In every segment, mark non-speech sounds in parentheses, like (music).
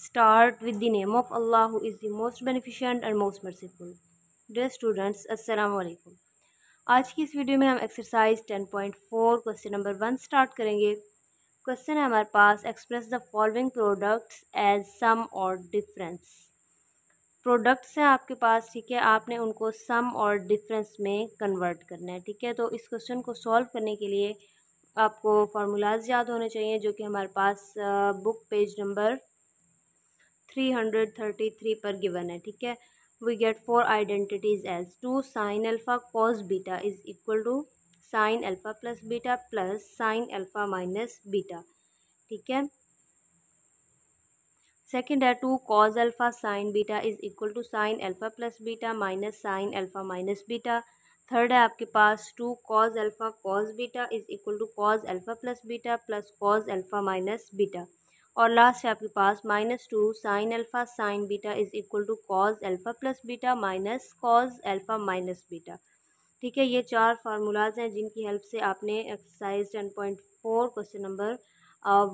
start with the name of Allah is is most most and most merciful merciful. Students students, Assalamualaikum. आज की इस video में हम exercise ten point four question number one start करेंगे question है हमारे पास express the following products as sum और डिफरेंस प्रोडक्ट्स हैं आपके पास ठीक है आपने उनको सम और डिफरेंस में कन्वर्ट करना है ठीक है तो इस क्वेश्चन को सॉल्व करने के लिए आपको फार्मूलाज याद होने चाहिए जो कि हमारे पास book page number three hundred thirty three पर गिवन है ठीक है we get four identities as two sine alpha cos beta is equal to sine alpha plus beta plus sine alpha minus beta ठीक है सेकेंड है two cos alpha sine beta is equal to sine alpha plus beta minus sine alpha minus beta third है आपके पास two cos alpha cos beta is equal to cos alpha plus beta plus cos alpha minus beta और last है आपके पास minus two sine alpha sine beta is equal to cos alpha plus beta minus cos alpha minus beta ठीक है ये चार formulas हैं जिनकी हेल्प से आपने exercise ten point four question number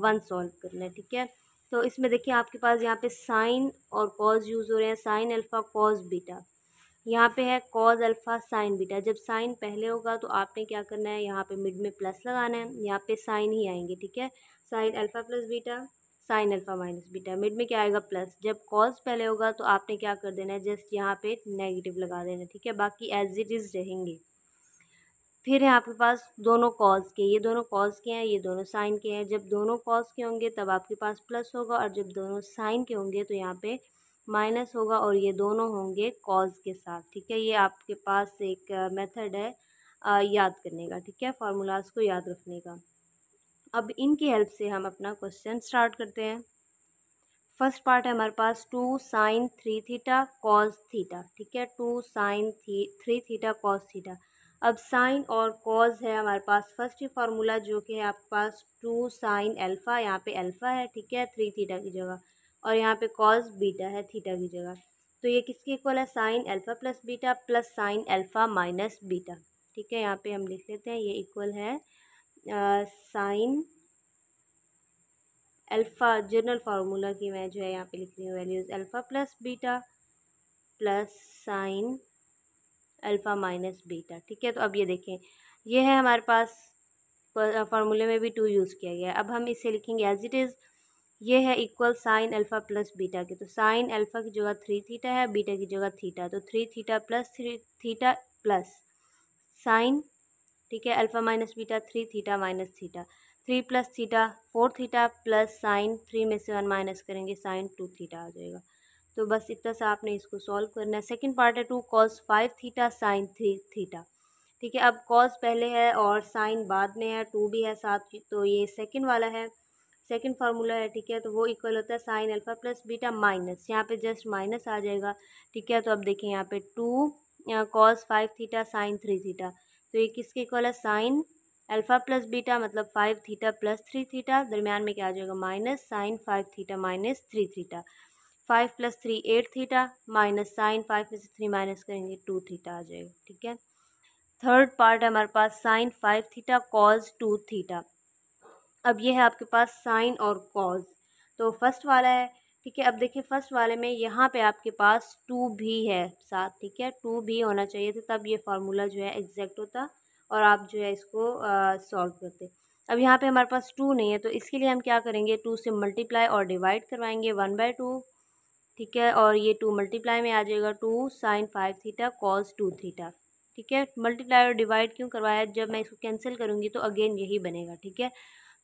one solve करना है ठीक है तो इसमें देखिए आपके पास यहाँ पे साइन और कॉज यूज़ हो रहे हैं साइन अल्फ़ा कॉज बीटा यहाँ पे है कॉज अल्फ़ा साइन बीटा जब साइन पहले होगा तो आपने क्या करना है यहाँ पे मिड में प्लस लगाना है यहाँ पे साइन ही आएंगे ठीक है sine alpha plus beta sine alpha minus beta mid में क्या आएगा प्लस जब कॉस पहले होगा तो आपने क्या कर देना है जस्ट यहाँ पे नेगेटिव लगा देना ठीक है बाकी एज इट इज़ रहेंगे फिर है आपके पास दोनों कॉज के ये दोनों कॉज के हैं ये दोनों साइन के हैं जब दोनों कॉज के होंगे तब आपके पास प्लस होगा और जब दोनों साइन के होंगे तो यहाँ पे माइनस होगा और ये दोनों होंगे कॉज के साथ ठीक है ये आपके पास एक मेथड uh, है uh, याद करने का ठीक है फार्मूलाज को याद रखने का अब इनकी हेल्प से हम अपना क्वेश्चन स्टार्ट करते हैं फर्स्ट पार्ट है हमारे पास two sine three theta cos theta ठीक है two sine the three theta cos theta अब साइन और कॉज है हमारे पास फर्स्ट ही फार्मूला जो कि है आपके पास टू साइन एल्फा यहाँ पे एल्फा है ठीक है थ्री थीटा की जगह और यहाँ पे कॉज बीटा है थीटा की जगह तो ये किसके इक्वल है sine alpha plus beta plus sine alpha minus beta ठीक है यहाँ पे हम लिख लेते हैं ये इक्वल है साइन अल्फ़ा जनरल फार्मूला की मैं जो है यहाँ पे लिख रही हूँ values alpha plus beta plus sine alpha minus beta ठीक है तो अब ये देखें ये है हमारे पास फार्मूले में भी टू यूज़ किया गया अब हम इसे लिखेंगे एज इट इज़ ये है equal sine alpha plus beta के तो साइन अल्फ़ा की जगह थ्री थीटा है बीटा की जगह थीटा तो three theta plus three theta plus sine ठीक है alpha minus beta three theta minus theta three plus theta four theta plus sine three में से वन माइनस करेंगे साइन टू थीटा आ जाएगा तो बस इतना सा आपने इसको सॉल्व करना है सेकेंड पार्ट है two cos five theta sine three theta ठीक है अब कॉस पहले है और साइन बाद में है टू भी है साथ तो ये सेकेंड वाला है सेकेंड फार्मूला है ठीक है तो वो इक्वल होता है sine alpha plus beta minus यहाँ पे जस्ट माइनस आ जाएगा ठीक है तो अब देखें यहाँ पे two cos five theta sine three theta तो ये किसके इक्वल है साइन अल्फ़ा प्लस बीटा मतलब five theta plus three theta दरमियान में क्या आ जाएगा minus sine five theta minus three theta five plus three eight theta minus sine five में से थ्री माइनस करेंगे टू थीटा आ जाएगा ठीक है थर्ड पार्ट है हमारे पास sine five theta cos two theta अब ये है आपके पास साइन और कॉज तो फर्स्ट वाला है ठीक है अब देखिए फर्स्ट वाले में यहाँ पे आपके पास टू भी है साथ ठीक है टू भी होना चाहिए था तब ये फार्मूला जो है एग्जैक्ट होता और आप जो है इसको सॉल्व करते अब यहाँ पे हमारे पास टू नहीं है तो इसके लिए हम क्या करेंगे टू से मल्टीप्लाई और डिवाइड करवाएंगे वन बाय टू ठीक है और ये टू मल्टीप्लाई में आ जाएगा two sine five theta cos two theta ठीक है मल्टीप्लाई और डिवाइड क्यों करवाया जब मैं इसको कैंसिल करूँगी तो अगेन यही बनेगा ठीक है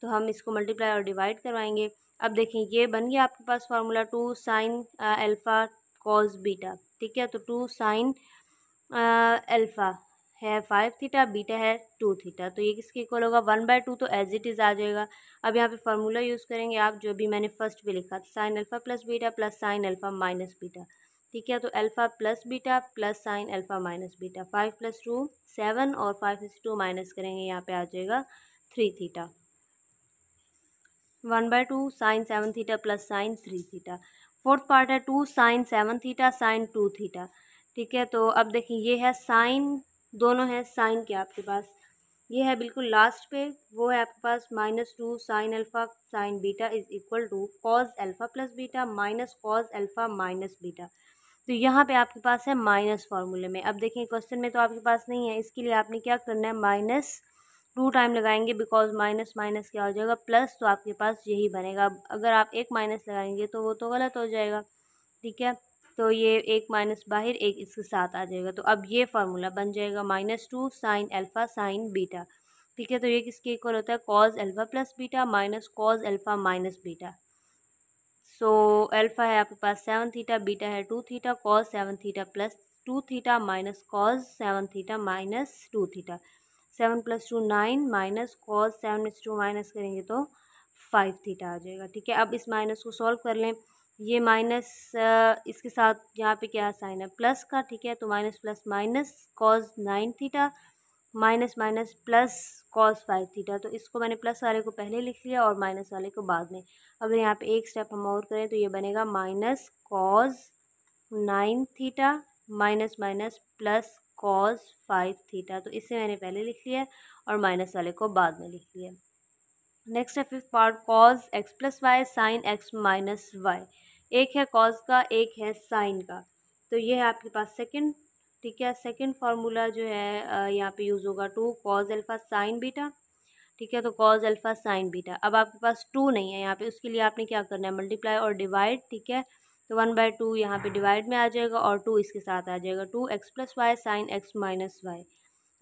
तो हम इसको मल्टीप्लाई और डिवाइड करवाएंगे अब देखिए ये बन गया आपके पास formula two sine alpha cos beta ठीक है तो टू साइन अल्फ़ा है फाइव थीटा बीटा है टू थीटा तो ये किसके इक्वल होगा वन बाय टू तो एज इट इज़ आ जाएगा अब यहाँ पे फार्मूला यूज़ करेंगे आप जो भी मैंने फर्स्ट पे लिखा था sine alpha plus beta plus sine alpha minus beta ठीक है तो alpha plus beta plus sine alpha minus beta five plus two seven और फाइव प्लस टू माइनस करेंगे यहाँ पे आ जाएगा three theta one by two sine seven theta plus sine three theta fourth part है two sine seven theta sine two theta ठीक है तो अब देखिए ये है साइन दोनों है साइन के आपके पास ये है बिल्कुल लास्ट पे वो है आपके पास minus two sine alpha sine beta is equal to cos alpha plus beta minus cos alpha minus beta तो यहाँ पे आपके पास है माइनस फार्मूले में अब देखिए क्वेश्चन में तो आपके पास नहीं है इसके लिए आपने क्या करना है माइनस टू टाइम लगाएंगे बिकॉज माइनस माइनस क्या हो जाएगा प्लस तो आपके पास यही बनेगा अगर आप एक माइनस लगाएंगे तो वो तो गलत हो जाएगा ठीक है तो ये एक माइनस बाहर एक इसके साथ आ जाएगा तो अब ये फार्मूला बन जाएगा minus two sine alpha sine beta ठीक है तो ये किसके इक्वल होता है cos alpha plus beta minus cos alpha minus beta so alpha है आपके पास सेवन थीटा बीटा है two theta cos seven theta plus two theta minus cos seven theta minus two theta seven plus two nine minus cos seven इस two minus करेंगे तो five theta आ जाएगा ठीक है अब इस माइनस को सॉल्व कर लें ये माइनस इसके साथ यहाँ पे क्या साइन है प्लस का ठीक है तो minus plus minus cos nine theta minus minus plus cos five theta तो इसको मैंने प्लस वाले को पहले लिख लिया और माइनस वाले को बाद में अगर यहाँ पे एक स्टेप हम और करें तो ये बनेगा minus cos nine theta minus minus plus cos five theta तो इसे मैंने पहले लिख लिया और माइनस वाले को बाद में लिख लिया नेक्स्ट है fifth part cos X plus Y sine X minus Y एक है कॉज का एक है साइन का तो ये है आपके पास सेकंड ठीक है सेकंड फार्मूला जो है यहाँ पे यूज़ होगा two cos alpha sine beta ठीक है तो कॉज अल्फ़ा साइन बीटा अब आपके पास टू नहीं है यहाँ पे उसके लिए आपने क्या करना है मल्टीप्लाई और डिवाइड ठीक है तो वन बाई टू यहाँ पर डिवाइड में आ जाएगा और टू इसके साथ आ जाएगा two X plus Y sine X minus Y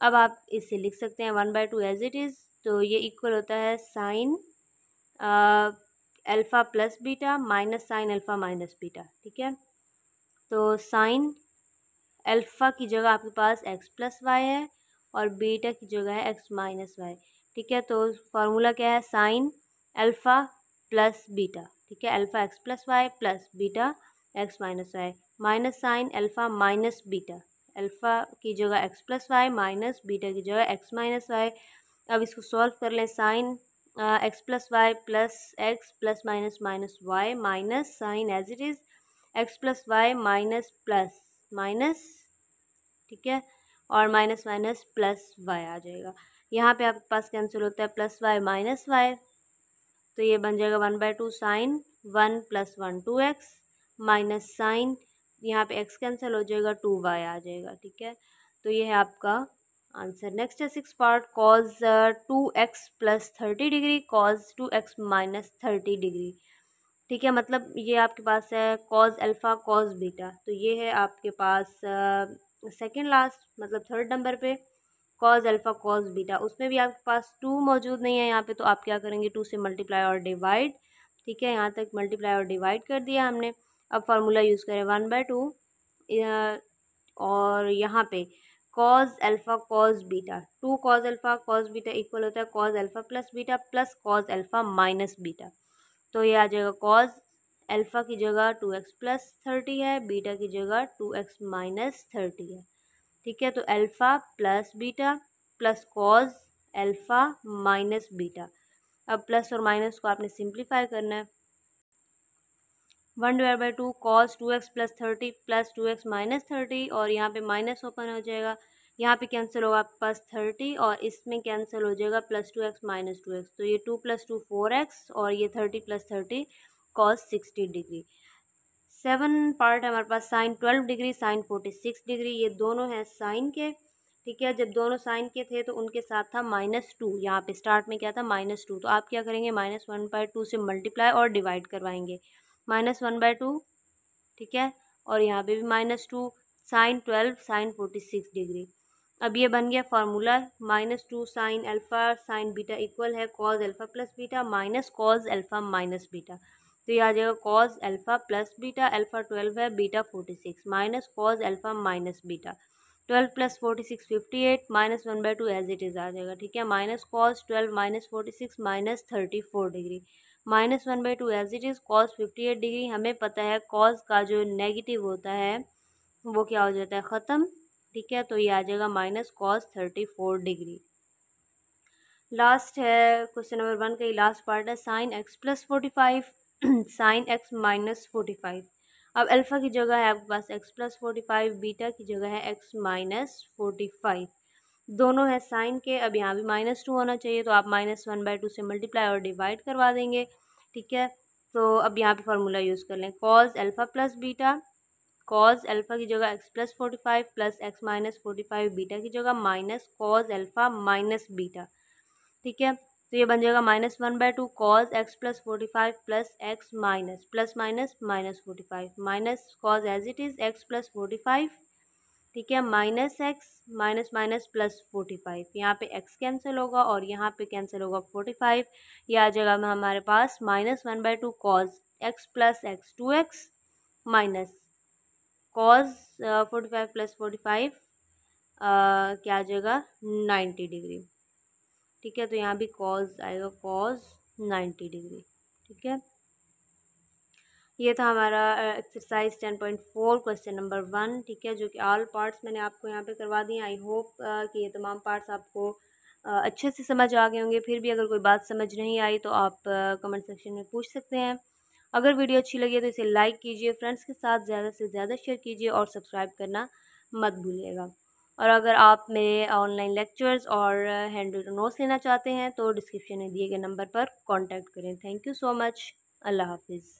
अब आप इसे लिख सकते हैं one by two as it is तो ये इक्वल होता है sine alpha plus beta minus sine alpha minus beta ठीक है तो साइन अल्फ़ा की जगह आपके पास एक्स प्लस वाई है और बीटा की जगह है एक्स माइनस वाई ठीक है तो फार्मूला क्या है साइन अल्फ़ा प्लस बीटा ठीक है alpha X plus Y plus beta X minus Y minus sine alpha minus beta alpha की जगह X plus Y minus beta की जगह एक्स माइनस वाई अब इसको सॉल्व कर लें sine X plus Y plus X plus minus minus Y minus sine as it is X plus Y minus plus minus ठीक है और माइनस माइनस प्लस वाई आ जाएगा यहाँ पे आपके पास कैंसिल होता है प्लस वाई माइनस वाई तो ये बन जाएगा one by two sine one plus one two X minus sine यहाँ पे एक्स कैंसिल हो जाएगा टू वाई आ जाएगा ठीक है तो ये है आपका आंसर नेक्स्ट है six part cos two X plus thirty degree cos two X minus thirty degree ठीक है मतलब ये आपके पास है कॉज अल्फ़ा कॉज बीटा तो ये है आपके पास सेकेंड लास्ट मतलब थर्ड नंबर पर कॉज अल्फ़ा कॉज बीटा उसमें भी आपके पास टू मौजूद नहीं है यहाँ पे तो आप क्या करेंगे टू से मल्टीप्लाई और डिवाइड ठीक है यहाँ तक मल्टीप्लाई और डिवाइड कर दिया हमने अब फार्मूला यूज़ करें वन बाय टू और यहाँ पे cos alpha cos beta two cos alpha cos beta equal होता है cos alpha plus beta plus cos alpha minus beta तो ये आ जाएगा कॉज अल्फ़ा की जगह टू एक्स प्लस थर्टी है बीटा की जगह टू एक्स माइनस थर्टी है ठीक है तो alpha plus beta plus cos alpha minus beta अब प्लस और माइनस को आपने सिंप्लीफाई करना है one divide by two cos two X plus thirty plus two X minus thirty और यहाँ पे माइनस ओपन हो जाएगा यहाँ पे कैंसिल होगा आपके पास थर्टी और इसमें कैंसिल हो जाएगा plus two X minus two X तो ये two plus two four X और ये thirty plus thirty cos sixty degree seven part है हमारे पास sine twelve degree sine forty six degree ये दोनों हैं साइन के ठीक है जब दोनों साइन के थे तो उनके साथ था माइनस टू यहाँ पे स्टार्ट में क्या था माइनस टू तो आप क्या करेंगे माइनस वन बाय टू से मल्टीप्लाई और डिवाइड करवाएंगे माइनस वन बाय टू ठीक है और यहाँ पे भी minus two sine twelve sine forty six degree अब ये बन गया formula minus two sine alpha sine beta equal है cos alpha plus beta minus cos alpha minus beta तो ये आ जाएगा cos alpha plus beta alpha twelve है beta forty six minus cos alpha minus beta twelve plus forty six fifty eight minus one by two as it is आ जाएगा ठीक है minus cos twelve minus forty six minus thirty four degree minus one by two as it is cos fifty eight degree हमें पता है cause का जो negative होता है वो क्या हो जाता है ख़त्म ठीक है तो ये आ जाएगा minus cos thirty four degree last है क्वेश्चन नंबर वन का ये लास्ट पार्ट है sine X plus forty five (clears throat) sine X minus forty five अब अल्फ़ा की जगह है आपके पास X plus forty five beta की जगह है एक्स माइनस फोर्टी फाइव दोनों है साइन के अब यहाँ भी माइनस टू होना चाहिए तो आप माइनस वन बाई टू से मल्टीप्लाई और डिवाइड करवा देंगे ठीक है तो अब यहाँ पे फार्मूला यूज़ कर लें cos alpha plus beta cos alpha की जगह X plus forty five plus X minus forty five beta की जगह minus cos alpha minus beta ठीक है तो ये बन जाएगा minus one by two cos X plus forty five plus X minus plus minus minus forty five minus cos as it is X plus forty five ठीक है minus X minus minus plus forty five यहाँ पे x cancel होगा और यहाँ पे cancel होगा forty five ये आ जाएगा हमारे पास minus one by two cos X plus X two X minus cos forty five plus forty five क्या आ जाएगा नाइन्टी डिग्री ठीक है तो यहाँ भी कॉज आएगा कॉज नाइन्टी डिग्री ठीक है ये था हमारा exercise ten point four question number one ठीक है जो कि ऑल पार्ट्स मैंने आपको यहाँ पे करवा दिए आई होप कि ये तमाम पार्ट्स आपको uh, अच्छे से समझ आ गए होंगे फिर भी अगर कोई बात समझ नहीं आई तो आप कमेंट सेक्शन में पूछ सकते हैं अगर वीडियो अच्छी लगी तो इसे लाइक कीजिए फ्रेंड्स के साथ ज़्यादा से ज़्यादा शेयर कीजिए और सब्सक्राइब करना मत भूलिएगा और अगर आप मेरे ऑनलाइन लेक्चर्स और हैंड रिटन नोट्स लेना चाहते हैं तो डिस्क्रिप्शन में दिए गए नंबर पर कॉन्टैक्ट करें थैंक यू सो मच अल्लाह हाफिज़